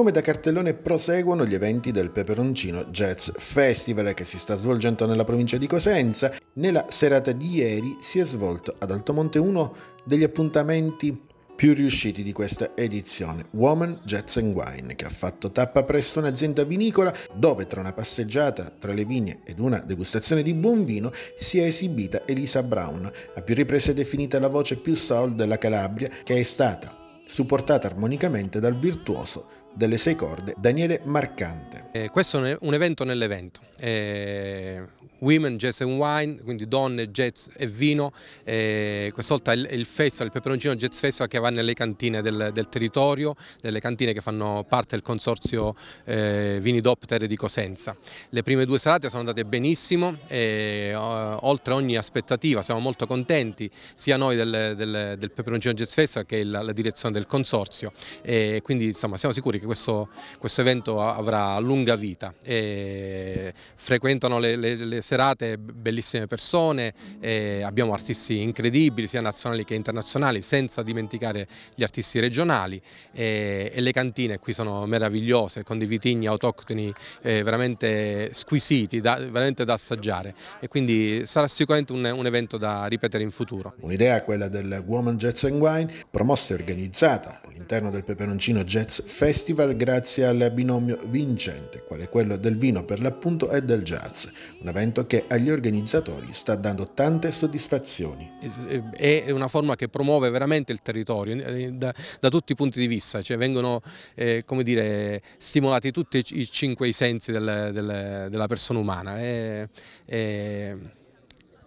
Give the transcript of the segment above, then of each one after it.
Come da cartellone proseguono gli eventi del Peperoncino Jazz Festival che si sta svolgendo nella provincia di Cosenza. Nella serata di ieri si è svolto ad Altomonte uno degli appuntamenti più riusciti di questa edizione, Woman Jets and Wine, che ha fatto tappa presso un'azienda vinicola dove tra una passeggiata tra le vigne ed una degustazione di buon vino si è esibita Elisa Brown, a più riprese definita la voce più soul della Calabria, che è stata supportata armonicamente dal virtuoso delle sei corde Daniele Marcante. Eh, questo è un evento nell'evento, eh, Women, Jazz and Wine, quindi donne, jazz e vino, eh, questa volta il, il festival, il peperoncino jazz festival che va nelle cantine del, del territorio, delle cantine che fanno parte del consorzio eh, Vini Dopter di Cosenza. Le prime due serate sono andate benissimo, oltre ogni aspettativa, siamo molto contenti sia noi del, del, del peperoncino jazz festival che la, la direzione del consorzio e quindi insomma siamo sicuri che questo, questo evento avrà lunga vita. E frequentano le, le, le, serate bellissime persone, abbiamo artisti incredibili sia nazionali che internazionali, senza dimenticare gli artisti regionali e, e le cantine qui sono meravigliose con dei vitigni autoctoni eh, veramente squisiti, da, veramente da assaggiare e quindi sarà sicuramente un, un evento da ripetere in futuro. Un'idea è quella del Woman Jazz and Wine, promossa e organizzata all'interno del Peperoncino Jazz Festival festival grazie al binomio vincente, quale quello del vino per l'appunto e del jazz, un evento che agli organizzatori sta dando tante soddisfazioni. È una forma che promuove veramente il territorio eh, da, da tutti i punti di vista, cioè vengono eh, dire, stimolati tutti i cinque i sensi del, del, della persona umana. E, e,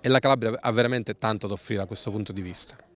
e la Calabria ha veramente tanto da offrire da questo punto di vista.